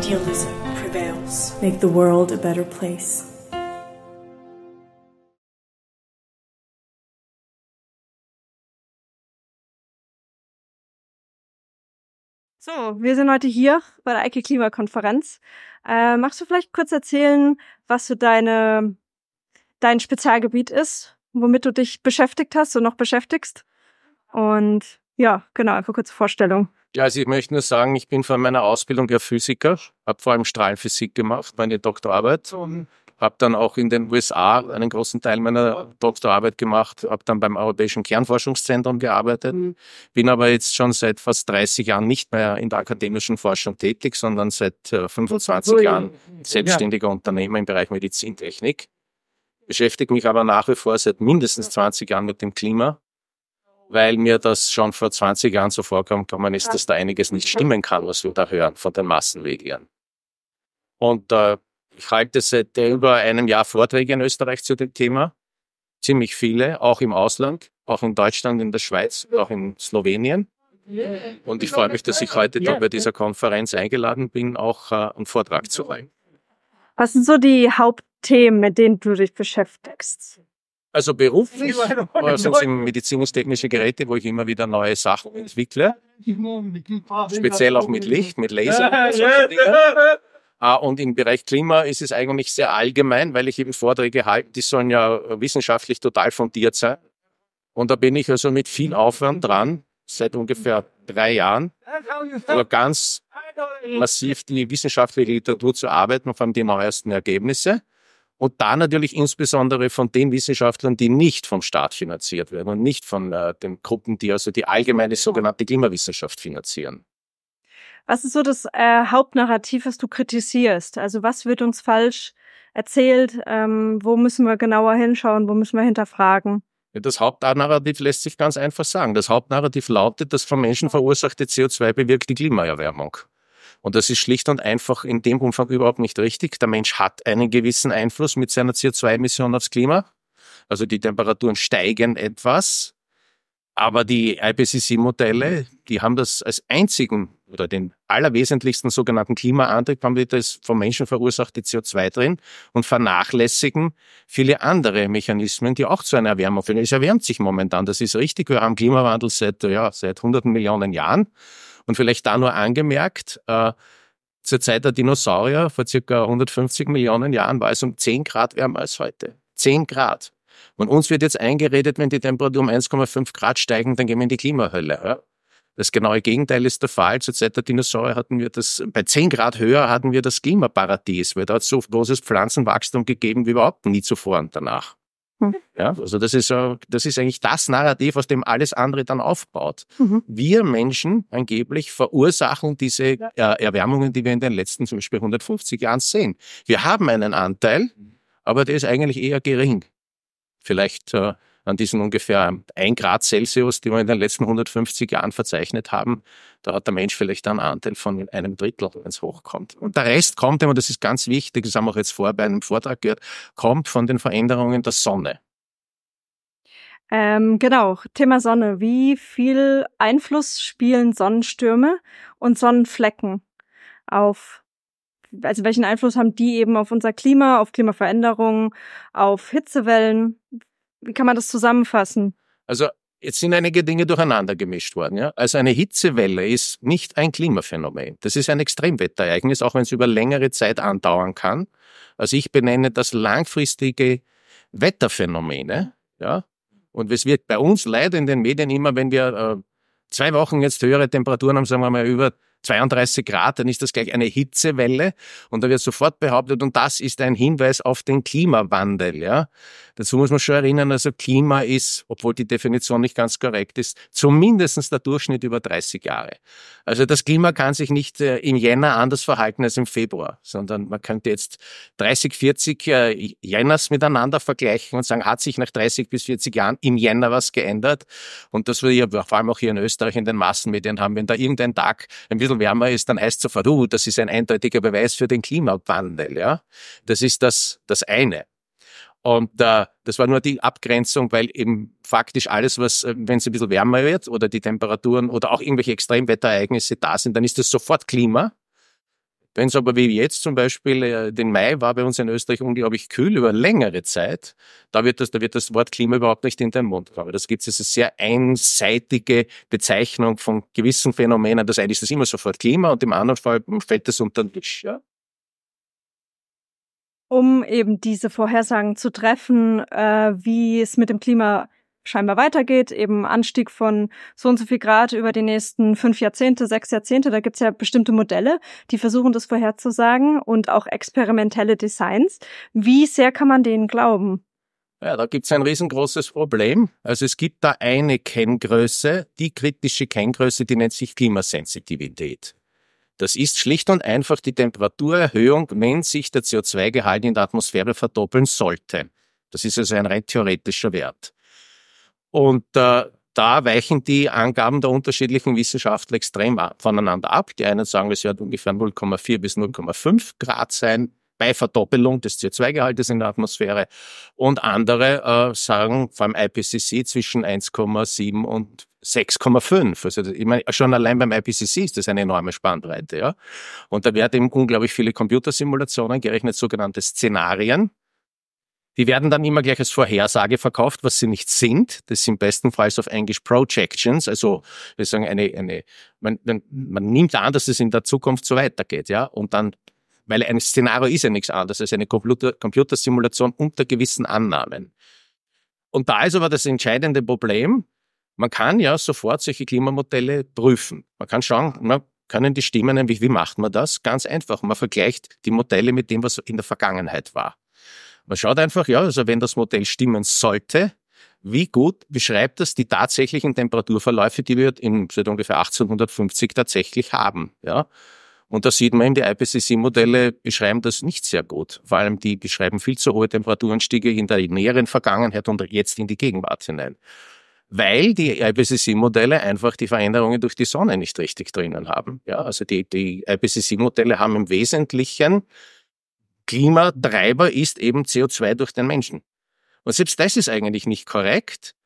idealism prevails. Make the world a better place. So, wir sind heute hier bei der Eike Klimakonferenz. Äh, magst du vielleicht kurz erzählen, was so deine, dein Spezialgebiet ist, womit du dich beschäftigt hast und noch beschäftigst? Und ja, genau, einfach kurze Vorstellung. Ja, also ich möchte nur sagen, ich bin von meiner Ausbildung ja Physiker, habe vor allem Strahlenphysik gemacht, meine Doktorarbeit. Und Habe dann auch in den USA einen großen Teil meiner Doktorarbeit gemacht, habe dann beim Europäischen Kernforschungszentrum gearbeitet, mhm. bin aber jetzt schon seit fast 30 Jahren nicht mehr in der akademischen Forschung tätig, sondern seit 25 äh, Jahren selbstständiger ja. Unternehmer im Bereich Medizintechnik. Beschäftige mich aber nach wie vor seit mindestens 20 Jahren mit dem Klima weil mir das schon vor 20 Jahren so vorgekommen ist, dass da einiges nicht mhm. stimmen kann, was wir da hören von den Massenmedien. Und äh, ich halte seit über einem Jahr Vorträge in Österreich zu dem Thema, ziemlich viele, auch im Ausland, auch in Deutschland, in der Schweiz, mhm. auch in Slowenien. Mhm. Und ich freue mich, dass ich heute da bei dieser Konferenz eingeladen bin, auch äh, einen Vortrag zu halten. Was sind so die Hauptthemen, mit denen du dich beschäftigst? Also beruflich sind es medizinisch Geräte, wo ich immer wieder neue Sachen entwickle. Speziell auch mit Licht, mit Laser. Ah, und im Bereich Klima ist es eigentlich sehr allgemein, weil ich eben Vorträge halte, die sollen ja wissenschaftlich total fundiert sein. Und da bin ich also mit viel Aufwand dran, seit ungefähr drei Jahren, also ganz massiv die wissenschaftliche Literatur zu arbeiten, vor allem die neuesten Ergebnisse. Und da natürlich insbesondere von den Wissenschaftlern, die nicht vom Staat finanziert werden und nicht von äh, den Gruppen, die also die allgemeine sogenannte Klimawissenschaft finanzieren. Was ist so das äh, Hauptnarrativ, was du kritisierst? Also was wird uns falsch erzählt? Ähm, wo müssen wir genauer hinschauen? Wo müssen wir hinterfragen? das Hauptnarrativ lässt sich ganz einfach sagen. Das Hauptnarrativ lautet, das von Menschen verursachte CO2 bewirkt die Klimaerwärmung. Und das ist schlicht und einfach in dem Umfang überhaupt nicht richtig. Der Mensch hat einen gewissen Einfluss mit seiner CO2-Emission aufs Klima. Also die Temperaturen steigen etwas. Aber die IPCC-Modelle, die haben das als einzigen oder den allerwesentlichsten sogenannten Klimaantrieb, haben die das vom Menschen verursachte CO2 drin und vernachlässigen viele andere Mechanismen, die auch zu einer Erwärmung führen. Es erwärmt sich momentan, das ist richtig. Wir haben Klimawandel seit, ja, seit hunderten Millionen Jahren. Und vielleicht da nur angemerkt, äh, zur Zeit der Dinosaurier, vor circa 150 Millionen Jahren, war es um 10 Grad wärmer als heute. 10 Grad. Und uns wird jetzt eingeredet, wenn die Temperatur um 1,5 Grad steigen, dann gehen wir in die Klimahölle. Ja? Das genaue Gegenteil ist der Fall. Zur Zeit der Dinosaurier hatten wir das, bei 10 Grad höher hatten wir das Klimaparadies, weil da hat es so großes Pflanzenwachstum gegeben wie überhaupt nie zuvor und danach. Hm. Ja, also das ist, das ist eigentlich das Narrativ, aus dem alles andere dann aufbaut. Mhm. Wir Menschen angeblich verursachen diese ja. Äh, Erwärmungen, die wir in den letzten zum Beispiel 150 Jahren sehen. Wir haben einen Anteil, mhm. aber der ist eigentlich eher gering. Vielleicht äh, an diesen ungefähr 1 Grad Celsius, die wir in den letzten 150 Jahren verzeichnet haben, da hat der Mensch vielleicht einen Anteil von einem Drittel, wenn es hochkommt. Und der Rest kommt, immer, das ist ganz wichtig, das haben wir auch jetzt vorher bei einem Vortrag gehört, kommt von den Veränderungen der Sonne. Ähm, genau, Thema Sonne. Wie viel Einfluss spielen Sonnenstürme und Sonnenflecken auf also welchen Einfluss haben die eben auf unser Klima, auf Klimaveränderungen, auf Hitzewellen? Wie kann man das zusammenfassen? Also jetzt sind einige Dinge durcheinander gemischt worden. Ja? Also eine Hitzewelle ist nicht ein Klimaphänomen. Das ist ein Extremwetterereignis, auch wenn es über längere Zeit andauern kann. Also ich benenne das langfristige Wetterphänomene. Ja? Und es wird bei uns leider in den Medien immer, wenn wir äh, zwei Wochen jetzt höhere Temperaturen haben, sagen wir mal über 32 Grad, dann ist das gleich eine Hitzewelle und da wird sofort behauptet, und das ist ein Hinweis auf den Klimawandel. Ja? Dazu muss man schon erinnern, also Klima ist, obwohl die Definition nicht ganz korrekt ist, zumindest der Durchschnitt über 30 Jahre. Also das Klima kann sich nicht äh, im Jänner anders verhalten als im Februar, sondern man könnte jetzt 30, 40 Jänners miteinander vergleichen und sagen, hat sich nach 30 bis 40 Jahren im Jänner was geändert? Und das wir ja vor allem auch hier in Österreich in den Massenmedien haben, wenn da irgendein Tag ein bisschen bisschen wärmer ist, dann heißt es sofort, uh, das ist ein eindeutiger Beweis für den Klimawandel. Ja? Das ist das, das eine. Und äh, das war nur die Abgrenzung, weil eben faktisch alles, was, äh, wenn es ein bisschen wärmer wird oder die Temperaturen oder auch irgendwelche Extremwetterereignisse da sind, dann ist das sofort Klima. Wenn es aber wie jetzt zum Beispiel, äh, den Mai war bei uns in Österreich unglaublich kühl über längere Zeit, da wird das, da wird das Wort Klima überhaupt nicht in den Mund kommen. Das gibt es eine sehr einseitige Bezeichnung von gewissen Phänomenen. Das eine ist das immer sofort Klima und im anderen Fall hm, fällt das unter den Tisch. Ja? Um eben diese Vorhersagen zu treffen, äh, wie es mit dem Klima scheinbar weitergeht, eben Anstieg von so und so viel Grad über die nächsten fünf Jahrzehnte, sechs Jahrzehnte. Da gibt's ja bestimmte Modelle, die versuchen, das vorherzusagen und auch experimentelle Designs. Wie sehr kann man denen glauben? Ja, da gibt's ein riesengroßes Problem. Also es gibt da eine Kenngröße, die kritische Kenngröße, die nennt sich Klimasensitivität. Das ist schlicht und einfach die Temperaturerhöhung, wenn sich der CO2-Gehalt in der Atmosphäre verdoppeln sollte. Das ist also ein rein theoretischer Wert. Und äh, da weichen die Angaben der unterschiedlichen Wissenschaftler extrem voneinander ab. Die einen sagen, es wird ungefähr 0,4 bis 0,5 Grad sein bei Verdoppelung des CO2-Gehaltes in der Atmosphäre. Und andere äh, sagen, vor allem IPCC, zwischen 1,7 und 6,5. Also ich meine, schon allein beim IPCC ist das eine enorme Spannbreite. Ja? Und da werden eben unglaublich viele Computersimulationen gerechnet, sogenannte Szenarien die werden dann immer gleich als Vorhersage verkauft, was sie nicht sind. Das sind bestenfalls auf Englisch Projections, also wir sagen eine, eine man, man, nimmt an, dass es in der Zukunft so weitergeht, ja, und dann weil ein Szenario ist ja nichts anderes als eine Computer Computersimulation unter gewissen Annahmen. Und da ist aber das entscheidende Problem, man kann ja sofort solche Klimamodelle prüfen. Man kann schauen, man können die Stimmen nämlich, wie macht man das? Ganz einfach, man vergleicht die Modelle mit dem, was in der Vergangenheit war. Man schaut einfach, ja, also wenn das Modell stimmen sollte, wie gut beschreibt das die tatsächlichen Temperaturverläufe, die wir in, seit ungefähr 1850 tatsächlich haben. Ja? Und da sieht man eben, die IPCC-Modelle beschreiben das nicht sehr gut. Vor allem die beschreiben viel zu hohe Temperaturanstiege in der näheren Vergangenheit und jetzt in die Gegenwart hinein. Weil die IPCC-Modelle einfach die Veränderungen durch die Sonne nicht richtig drinnen haben. Ja, also die, die IPCC-Modelle haben im Wesentlichen Klimatreiber ist eben CO2 durch den Menschen. Und selbst das ist eigentlich nicht korrekt,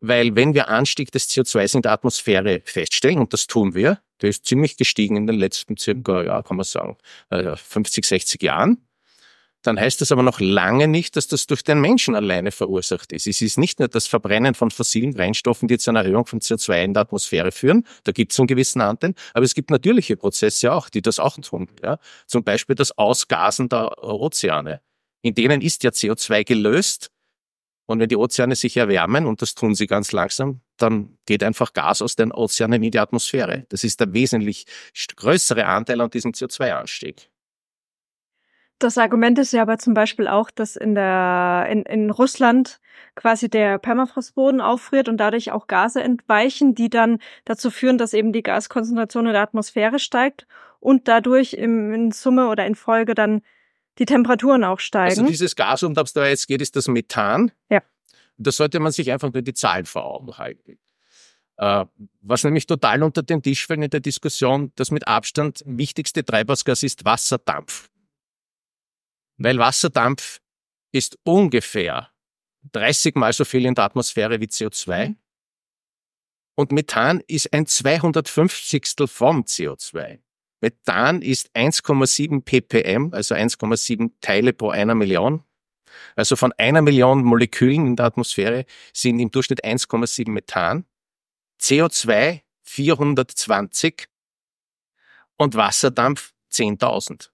weil wenn wir Anstieg des CO2s in der Atmosphäre feststellen, und das tun wir, der ist ziemlich gestiegen in den letzten circa, ja, kann man sagen, 50, äh, 60 Jahren, dann heißt das aber noch lange nicht, dass das durch den Menschen alleine verursacht ist. Es ist nicht nur das Verbrennen von fossilen Brennstoffen, die zu einer Erhöhung von CO2 in der Atmosphäre führen, da gibt es einen gewissen Anteil, aber es gibt natürliche Prozesse auch, die das auch tun. Ja? Zum Beispiel das Ausgasen der Ozeane. In denen ist ja CO2 gelöst und wenn die Ozeane sich erwärmen, und das tun sie ganz langsam, dann geht einfach Gas aus den Ozeanen in die Atmosphäre. Das ist der wesentlich größere Anteil an diesem CO2-Anstieg. Das Argument ist ja aber zum Beispiel auch, dass in der in, in Russland quasi der Permafrostboden auffriert und dadurch auch Gase entweichen, die dann dazu führen, dass eben die Gaskonzentration in der Atmosphäre steigt und dadurch im, in Summe oder in Folge dann die Temperaturen auch steigen. Also dieses Gas, um das es da jetzt geht, ist das Methan. Ja. Da sollte man sich einfach nur die Zahlen vor Augen halten. Äh, was nämlich total unter den Tisch fällt in der Diskussion, das mit Abstand wichtigste Treibhausgas ist Wasserdampf. Weil Wasserdampf ist ungefähr 30 mal so viel in der Atmosphäre wie CO2. Mhm. Und Methan ist ein 250. vom CO2. Methan ist 1,7 ppm, also 1,7 Teile pro einer Million. Also von einer Million Molekülen in der Atmosphäre sind im Durchschnitt 1,7 Methan. CO2 420 und Wasserdampf 10.000.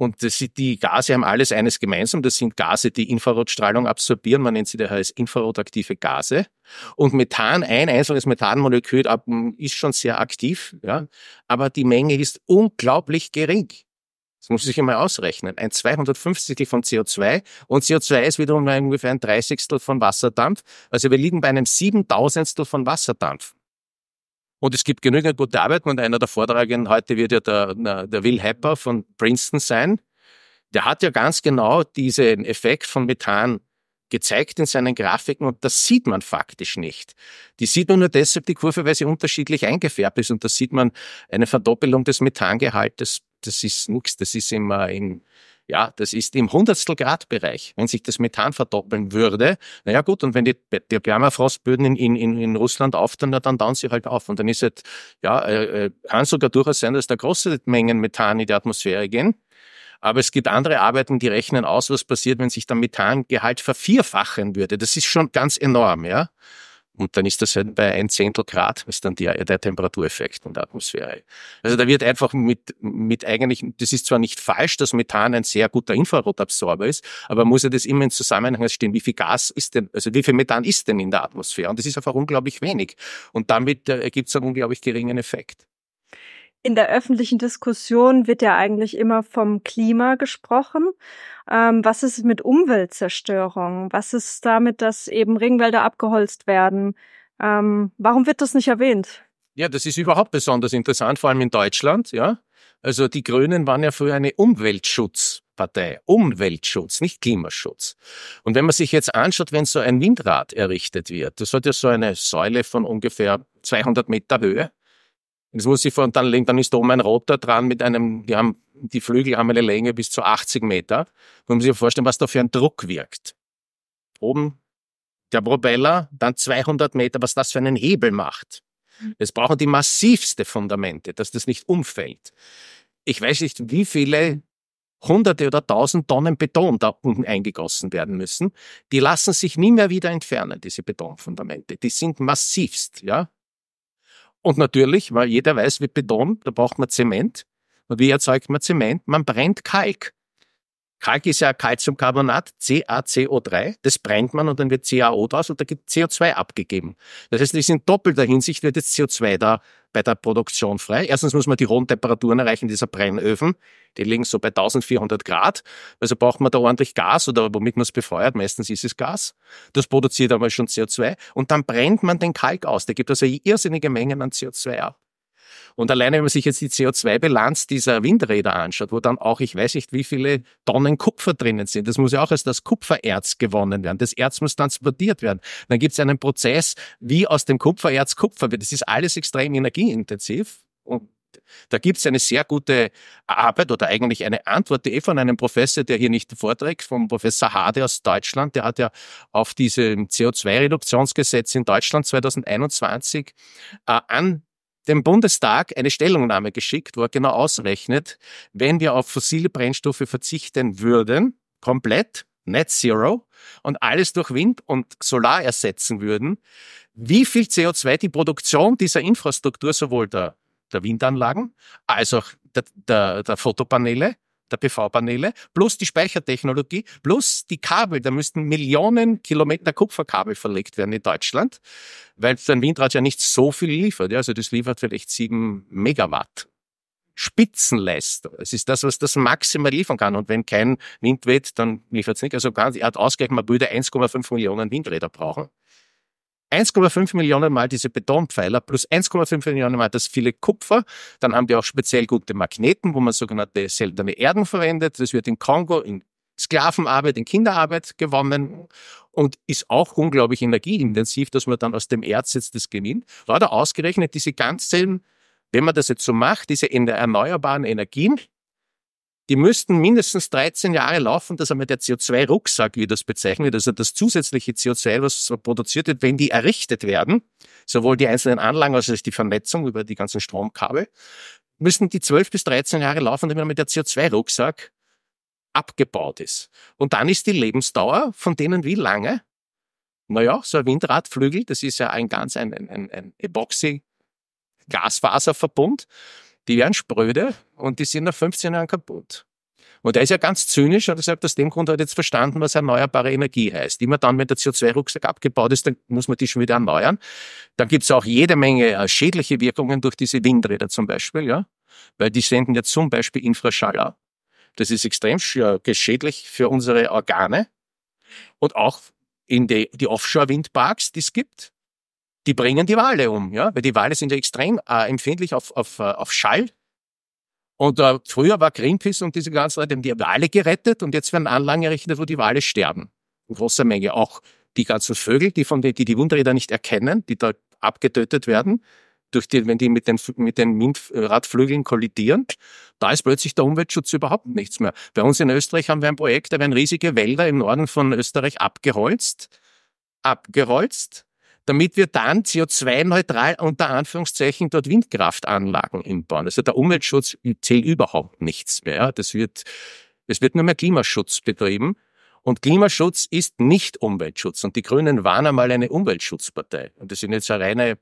Und das die Gase haben alles eines gemeinsam. Das sind Gase, die Infrarotstrahlung absorbieren. Man nennt sie daher als infrarotaktive Gase. Und Methan, ein einzelnes Methanmolekül ist schon sehr aktiv, ja. Aber die Menge ist unglaublich gering. Das muss ich einmal ausrechnen. Ein 250 von CO2 und CO2 ist wiederum ungefähr ein Dreißigstel von Wasserdampf. Also wir liegen bei einem Siebentausendstel von Wasserdampf. Und es gibt genügend gute Arbeiten und einer der Vortragenden heute wird ja der, der Will Hepper von Princeton sein. Der hat ja ganz genau diesen Effekt von Methan gezeigt in seinen Grafiken und das sieht man faktisch nicht. Die sieht man nur deshalb die Kurve, weil sie unterschiedlich eingefärbt ist und da sieht man eine Verdoppelung des Methangehaltes. Das ist nix, das ist immer in ja, das ist im Hundertstel-Grad-Bereich. Wenn sich das Methan verdoppeln würde, naja gut, und wenn die, die Permafrostböden in, in, in Russland auftauchen, dann dauern sie halt auf. Und dann ist es, ja, äh, äh, kann sogar durchaus sein, dass da große Mengen Methan in die Atmosphäre gehen. Aber es gibt andere Arbeiten, die rechnen aus, was passiert, wenn sich der Methangehalt vervierfachen würde. Das ist schon ganz enorm, ja. Und dann ist das halt bei ein Zehntel Grad, ist dann die, der Temperatureffekt in der Atmosphäre. Also da wird einfach mit, mit eigentlich, das ist zwar nicht falsch, dass Methan ein sehr guter Infrarotabsorber ist, aber muss ja das immer in Zusammenhang stehen, wie viel Gas ist denn, also wie viel Methan ist denn in der Atmosphäre? Und das ist einfach unglaublich wenig. Und damit äh, es einen unglaublich geringen Effekt in der öffentlichen Diskussion wird ja eigentlich immer vom Klima gesprochen. Ähm, was ist mit Umweltzerstörung? Was ist damit, dass eben Regenwälder abgeholzt werden? Ähm, warum wird das nicht erwähnt? Ja, das ist überhaupt besonders interessant, vor allem in Deutschland, ja. Also die Grünen waren ja früher eine Umweltschutzpartei. Umweltschutz, nicht Klimaschutz. Und wenn man sich jetzt anschaut, wenn so ein Windrad errichtet wird, das hat ja so eine Säule von ungefähr 200 Meter Höhe, Jetzt muss ich und dann legen, dann ist da oben ein Rotor dran mit einem, die haben, die Flügel haben eine Länge bis zu 80 Meter. Man muss sich vorstellen, was da für ein Druck wirkt. Oben der Propeller, dann 200 Meter, was das für einen Hebel macht. Hm. Es brauchen die massivste Fundamente, dass das nicht umfällt. Ich weiß nicht, wie viele hunderte oder tausend Tonnen Beton da unten eingegossen werden müssen. Die lassen sich nie mehr wieder entfernen, diese Betonfundamente. Die sind massivst, ja. Und natürlich, weil jeder weiß, wie Beton, da braucht man Zement. Und wie erzeugt man Zement? Man brennt Kalk. Kalk ist ja Calciumcarbonat, CaCO3, das brennt man und dann wird CaO draus und da gibt CO2 abgegeben. Das heißt, in doppelter Hinsicht wird jetzt CO2 da bei der Produktion frei. Erstens muss man die hohen Temperaturen erreichen dieser Brennöfen. Die liegen so bei 1400 Grad. Also braucht man da ordentlich Gas oder womit man es befeuert. Meistens ist es Gas. Das produziert aber schon CO2. Und dann brennt man den Kalk aus. Der gibt also irrsinnige Mengen an CO2 ab. Und alleine, wenn man sich jetzt die CO2-Bilanz dieser Windräder anschaut, wo dann auch, ich weiß nicht, wie viele Tonnen Kupfer drinnen sind, das muss ja auch als das Kupfererz gewonnen werden. Das Erz muss transportiert werden. Dann gibt es einen Prozess, wie aus dem Kupfererz Kupfer wird. Das ist alles extrem energieintensiv. Und da gibt es eine sehr gute Arbeit oder eigentlich eine Antwort, die eh von einem Professor, der hier nicht vorträgt, vom Professor Hade aus Deutschland, der hat ja auf diesem CO2-Reduktionsgesetz in Deutschland 2021 äh, an dem Bundestag eine Stellungnahme geschickt, wo er genau ausrechnet, wenn wir auf fossile Brennstoffe verzichten würden, komplett, Net Zero, und alles durch Wind und Solar ersetzen würden, wie viel CO2 die Produktion dieser Infrastruktur, sowohl der, der Windanlagen als auch der, der, der Fotopaneele, der PV-Paneele, plus die Speichertechnologie, plus die Kabel. Da müssten Millionen Kilometer Kupferkabel verlegt werden in Deutschland, weil ein Windrad ja nicht so viel liefert. Ja, also das liefert vielleicht sieben Megawatt. Spitzenleistung. Es ist das, was das maximal liefern kann. Und wenn kein Wind weht, dann liefert es nicht. Also ganz, er hat ausgerechnet, man würde 1,5 Millionen Windräder brauchen. 1,5 Millionen Mal diese Betonpfeiler plus 1,5 Millionen Mal das viele Kupfer. Dann haben die auch speziell gute Magneten, wo man sogenannte seltene Erden verwendet. Das wird in Kongo, in Sklavenarbeit, in Kinderarbeit gewonnen und ist auch unglaublich energieintensiv, dass man dann aus dem Erz jetzt das gewinnt. Leider ausgerechnet diese ganzen, wenn man das jetzt so macht, diese erneuerbaren Energien, die müssten mindestens 13 Jahre laufen, dass einmal der CO2-Rucksack, wie das bezeichnet wird, also das zusätzliche CO2, was produziert wird, wenn die errichtet werden, sowohl die einzelnen Anlagen als auch die Vernetzung über die ganzen Stromkabel, müssen die 12 bis 13 Jahre laufen, damit einmal der CO2-Rucksack abgebaut ist. Und dann ist die Lebensdauer von denen wie lange? Naja, so ein Windradflügel, das ist ja ein ganz ein, ein, ein Epoxy-Glasfaserverbund die werden spröde und die sind nach 15 Jahren kaputt. Und er ist ja ganz zynisch und deshalb aus dem Grund hat jetzt verstanden, was erneuerbare Energie heißt. Immer dann, wenn der CO2-Rucksack abgebaut ist, dann muss man die schon wieder erneuern. Dann gibt es auch jede Menge äh, schädliche Wirkungen durch diese Windräder zum Beispiel, ja. Weil die senden ja zum Beispiel Infraschall ab. Das ist extrem äh, schädlich für unsere Organe und auch in die, die Offshore-Windparks, die es gibt die bringen die Wale um, ja, weil die Wale sind ja extrem äh, empfindlich auf, auf, äh, auf Schall. Und äh, früher war Greenpeace und diese ganzen Leute haben die Wale gerettet und jetzt werden Anlagen errichtet, wo die Wale sterben. In großer Menge. Auch die ganzen Vögel, die von den, die, die Wundräder nicht erkennen, die da abgetötet werden, durch die, wenn die mit den, mit den Windradflügeln kollidieren, da ist plötzlich der Umweltschutz überhaupt nichts mehr. Bei uns in Österreich haben wir ein Projekt, da werden riesige Wälder im Norden von Österreich abgeholzt, abgeholzt damit wir dann CO2-neutral unter Anführungszeichen dort Windkraftanlagen hinbauen. Also der Umweltschutz zählt überhaupt nichts mehr. Das wird, es wird nur mehr Klimaschutz betrieben. Und Klimaschutz ist nicht Umweltschutz. Und die Grünen waren einmal eine Umweltschutzpartei. Und das sind jetzt eine reine,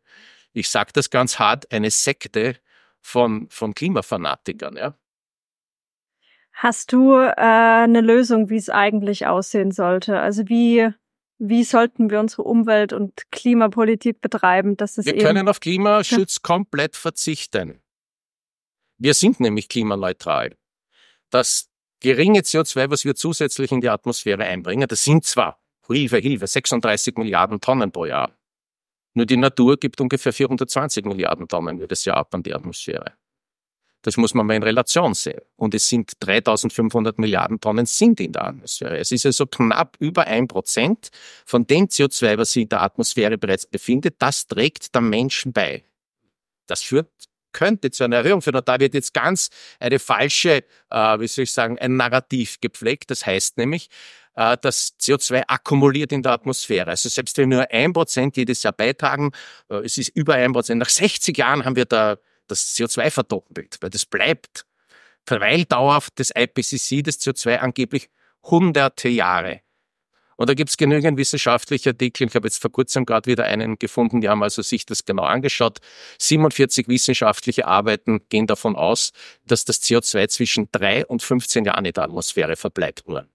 ich sage das ganz hart, eine Sekte von, von Klimafanatikern. Ja? Hast du äh, eine Lösung, wie es eigentlich aussehen sollte? Also wie wie sollten wir unsere Umwelt- und Klimapolitik betreiben, dass es Wir können auf Klimaschutz komplett verzichten. Wir sind nämlich klimaneutral. Das geringe CO2, was wir zusätzlich in die Atmosphäre einbringen, das sind zwar, Hilfe, Hilfe, 36 Milliarden Tonnen pro Jahr. Nur die Natur gibt ungefähr 420 Milliarden Tonnen jedes Jahr ab an die Atmosphäre. Das muss man mal in Relation sehen. Und es sind 3500 Milliarden Tonnen sind in der Atmosphäre. Es ist also knapp über ein Prozent von dem CO2, was sich in der Atmosphäre bereits befindet. Das trägt der Menschen bei. Das führt könnte zu einer Erhöhung führen. Und da wird jetzt ganz eine falsche, äh, wie soll ich sagen, ein Narrativ gepflegt. Das heißt nämlich, äh, dass CO2 akkumuliert in der Atmosphäre. Also selbst wenn wir nur ein Prozent jedes Jahr beitragen, äh, es ist über ein Prozent. Nach 60 Jahren haben wir da das CO2 verdoppelt, weil das bleibt, Verweildauer des IPCC, des CO2 angeblich hunderte Jahre. Und da gibt es genügend wissenschaftliche Artikel. Ich habe jetzt vor kurzem gerade wieder einen gefunden, die haben also sich das genau angeschaut. 47 wissenschaftliche Arbeiten gehen davon aus, dass das CO2 zwischen drei und 15 Jahren in der Atmosphäre verbleibt nur.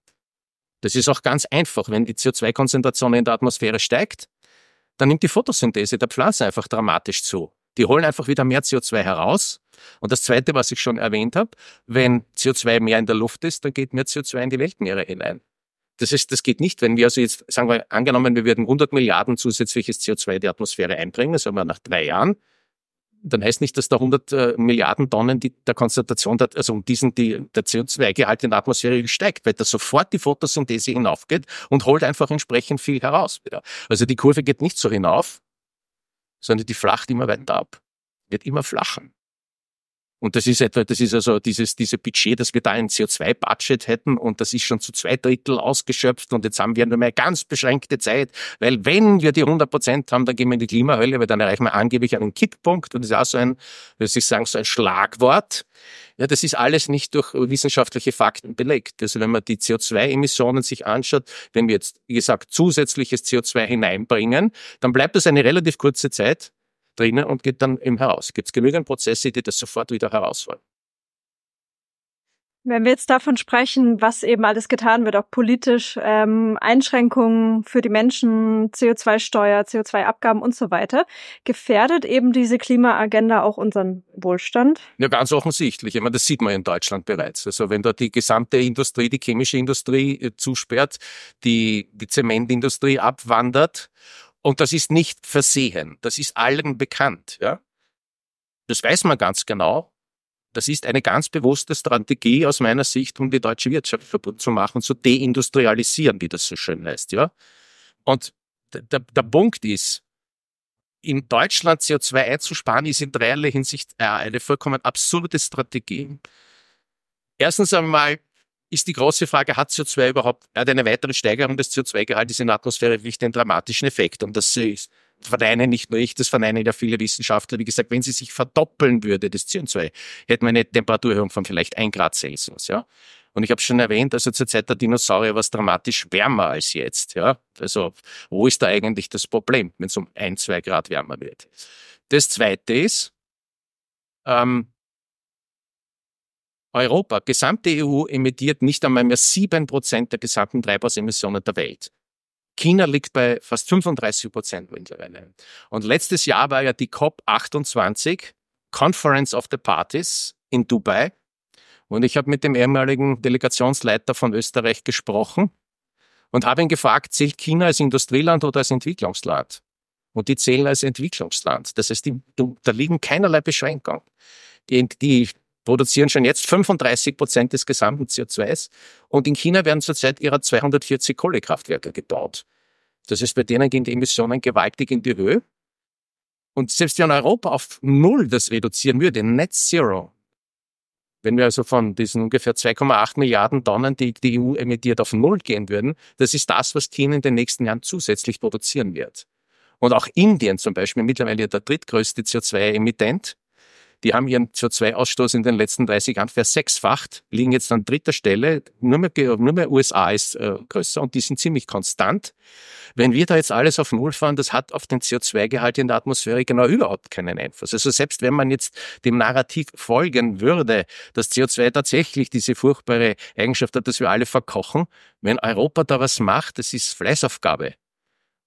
Das ist auch ganz einfach. Wenn die CO2-Konzentration in der Atmosphäre steigt, dann nimmt die Photosynthese der Pflanze einfach dramatisch zu. Die holen einfach wieder mehr CO2 heraus. Und das Zweite, was ich schon erwähnt habe, wenn CO2 mehr in der Luft ist, dann geht mehr CO2 in die Weltmeere hinein. Das, ist, das geht nicht, wenn wir also jetzt, sagen wir, angenommen, wir würden 100 Milliarden zusätzliches CO2 in die Atmosphäre einbringen, sagen wir nach drei Jahren, dann heißt nicht, dass da 100 äh, Milliarden Tonnen die, der Konzentration, der, also um diesen, die, der CO2-Gehalt in der Atmosphäre steigt, weil da sofort die Photosynthese hinaufgeht und holt einfach entsprechend viel heraus wieder. Also die Kurve geht nicht so hinauf, sondern die flacht immer weiter ab, wird immer flacher. Und das ist etwa, das ist also dieses, diese Budget, dass wir da ein CO2-Budget hätten und das ist schon zu zwei Drittel ausgeschöpft und jetzt haben wir nur mehr ganz beschränkte Zeit, weil wenn wir die 100 Prozent haben, dann gehen wir in die Klimahölle, weil dann erreichen wir angeblich einen Kickpunkt und das ist auch so ein, würde ich sagen, so ein Schlagwort. Ja, das ist alles nicht durch wissenschaftliche Fakten belegt. Also wenn man die CO2-Emissionen sich anschaut, wenn wir jetzt, wie gesagt, zusätzliches CO2 hineinbringen, dann bleibt das eine relativ kurze Zeit drinnen und geht dann eben heraus. Gibt es genügend Prozesse, die das sofort wieder herausfallen? Wenn wir jetzt davon sprechen, was eben alles getan wird, auch politisch, ähm, Einschränkungen für die Menschen, CO2-Steuer, CO2-Abgaben und so weiter, gefährdet eben diese Klimaagenda auch unseren Wohlstand? Ja, ganz offensichtlich. Ich meine, das sieht man in Deutschland bereits. Also wenn da die gesamte Industrie, die chemische Industrie äh, zusperrt, die, die Zementindustrie abwandert und das ist nicht versehen. Das ist allen bekannt. Ja? Das weiß man ganz genau. Das ist eine ganz bewusste Strategie aus meiner Sicht, um die deutsche Wirtschaft verbunden zu machen, zu deindustrialisieren, wie das so schön heißt. Ja? Und der, der Punkt ist, in Deutschland CO2 einzusparen, ist in dreierlei Hinsicht äh, eine vollkommen absurde Strategie. Erstens einmal ist die große Frage, hat CO2 überhaupt, hat eine weitere Steigerung des CO2-Gehaltes in der Atmosphäre wirklich den dramatischen Effekt? Und das ist, verneinen nicht nur ich, das verneinen ja viele Wissenschaftler. Wie gesagt, wenn sie sich verdoppeln würde, das CO2, hätten wir eine Temperaturerhöhung von vielleicht 1 Grad Celsius, ja. Und ich habe schon erwähnt, also zur Zeit der Dinosaurier war es dramatisch wärmer als jetzt, ja. Also, wo ist da eigentlich das Problem, wenn es um ein, zwei Grad wärmer wird? Das zweite ist, ähm, Europa, gesamte EU emittiert nicht einmal mehr sieben Prozent der gesamten Treibhausemissionen der Welt. China liegt bei fast 35 Prozent mittlerweile. Und letztes Jahr war ja die COP28, Conference of the Parties in Dubai. Und ich habe mit dem ehemaligen Delegationsleiter von Österreich gesprochen und habe ihn gefragt, zählt China als Industrieland oder als Entwicklungsland? Und die zählen als Entwicklungsland. Das heißt, die, da liegen keinerlei Beschränkungen. Die, die produzieren schon jetzt 35 Prozent des gesamten CO2s und in China werden zurzeit ihrer 240 Kohlekraftwerke gebaut. Das ist bei denen gehen die Emissionen gewaltig in die Höhe. Und selbst wenn Europa auf Null das reduzieren würde, Net Zero, wenn wir also von diesen ungefähr 2,8 Milliarden Tonnen, die die EU emittiert, auf Null gehen würden, das ist das, was China in den nächsten Jahren zusätzlich produzieren wird. Und auch Indien zum Beispiel, mittlerweile der drittgrößte CO2-Emittent, die haben ihren CO2-Ausstoß in den letzten 30 Jahren versechsfacht, liegen jetzt an dritter Stelle. Nur mehr, nur mehr USA ist äh, größer und die sind ziemlich konstant. Wenn wir da jetzt alles auf Null fahren, das hat auf den CO2-Gehalt in der Atmosphäre genau überhaupt keinen Einfluss. Also selbst wenn man jetzt dem Narrativ folgen würde, dass CO2 tatsächlich diese furchtbare Eigenschaft hat, dass wir alle verkochen, wenn Europa da was macht, das ist Fleißaufgabe.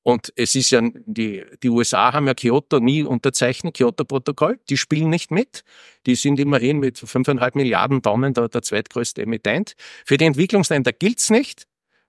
Und es ist ja, die, die USA haben ja Kyoto nie unterzeichnet, Kyoto-Protokoll. Die spielen nicht mit. Die sind immerhin mit 5,5 Milliarden Tonnen der, der zweitgrößte Emittent. Für die Entwicklungsländer gilt's nicht.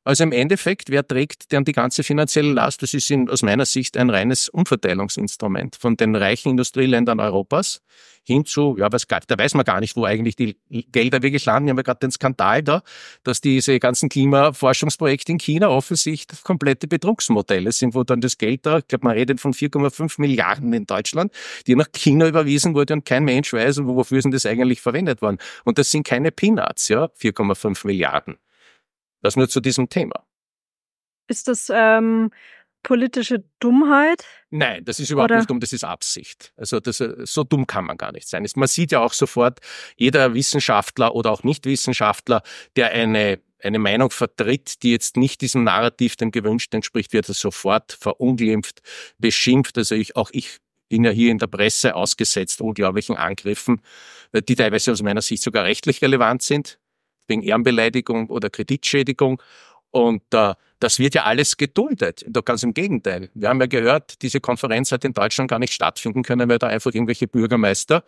Also im Endeffekt, wer trägt denn die ganze finanzielle Last? Das ist in, aus meiner Sicht ein reines Umverteilungsinstrument von den reichen Industrieländern Europas hin zu, ja, was, da weiß man gar nicht, wo eigentlich die Gelder wirklich landen. Wir haben ja gerade den Skandal da, dass diese ganzen Klimaforschungsprojekte in China offensichtlich komplette Betrugsmodelle sind, wo dann das Geld da, ich glaube, man redet von 4,5 Milliarden in Deutschland, die nach China überwiesen wurde und kein Mensch weiß, wofür sind das eigentlich verwendet worden. Und das sind keine Peanuts, ja, 4,5 Milliarden. Das nur zu diesem Thema. Ist das ähm, politische Dummheit? Nein, das ist überhaupt Oder? nicht dumm, das ist Absicht. Also das, äh, so dumm kann man gar nicht sein. Man sieht ja auch sofort, jeder Wissenschaftler oder auch Nichtwissenschaftler, der eine eine Meinung vertritt, die jetzt nicht diesem Narrativ, dem gewünschten entspricht, wird er sofort verunglimpft, beschimpft. Also ich, auch ich bin ja hier in der Presse ausgesetzt unglaublichen Angriffen, äh, die teilweise aus meiner Sicht sogar rechtlich relevant sind wegen Ehrenbeleidigung oder Kreditschädigung. Und äh, das wird ja alles geduldet. Doch ganz im Gegenteil. Wir haben ja gehört, diese Konferenz hat in Deutschland gar nicht stattfinden können, weil da einfach irgendwelche Bürgermeister,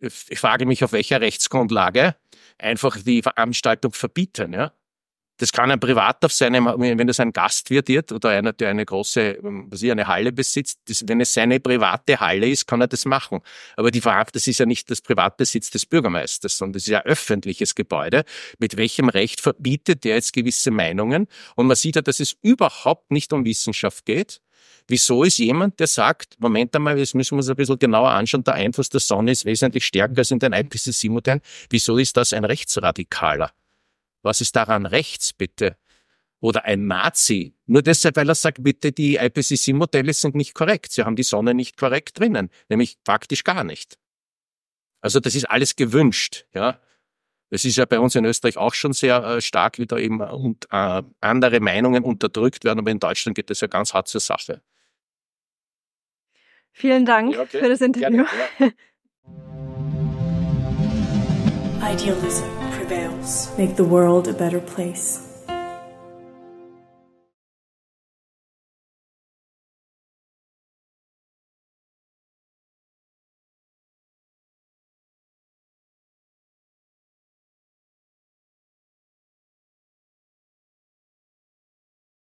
ich frage mich, auf welcher Rechtsgrundlage, einfach die Veranstaltung verbieten. Ja? das kann ein privat auf seinem, wenn das ein Gast wird wird oder einer, der eine große, ähm, was ich, eine Halle besitzt, das, wenn es seine private Halle ist, kann er das machen. Aber die Verhaftung, das ist ja nicht das Privatbesitz des Bürgermeisters, sondern das ist ja ein öffentliches Gebäude. Mit welchem Recht verbietet der jetzt gewisse Meinungen? Und man sieht ja, dass es überhaupt nicht um Wissenschaft geht. Wieso ist jemand, der sagt, Moment einmal, das müssen wir uns ein bisschen genauer anschauen, der Einfluss der Sonne ist wesentlich stärker als in den IPCC-Modellen. Wieso ist das ein Rechtsradikaler? Was ist daran rechts bitte? Oder ein Nazi, nur deshalb, weil er sagt, bitte, die IPCC-Modelle sind nicht korrekt. Sie haben die Sonne nicht korrekt drinnen, nämlich faktisch gar nicht. Also das ist alles gewünscht, ja. Das ist ja bei uns in Österreich auch schon sehr äh, stark, wie da eben äh, und, äh, andere Meinungen unterdrückt werden, aber in Deutschland geht das ja ganz hart zur Sache. Vielen Dank ja, okay. für das Interview. Gerne, ja. Idealism. prevails. Make the world a better place.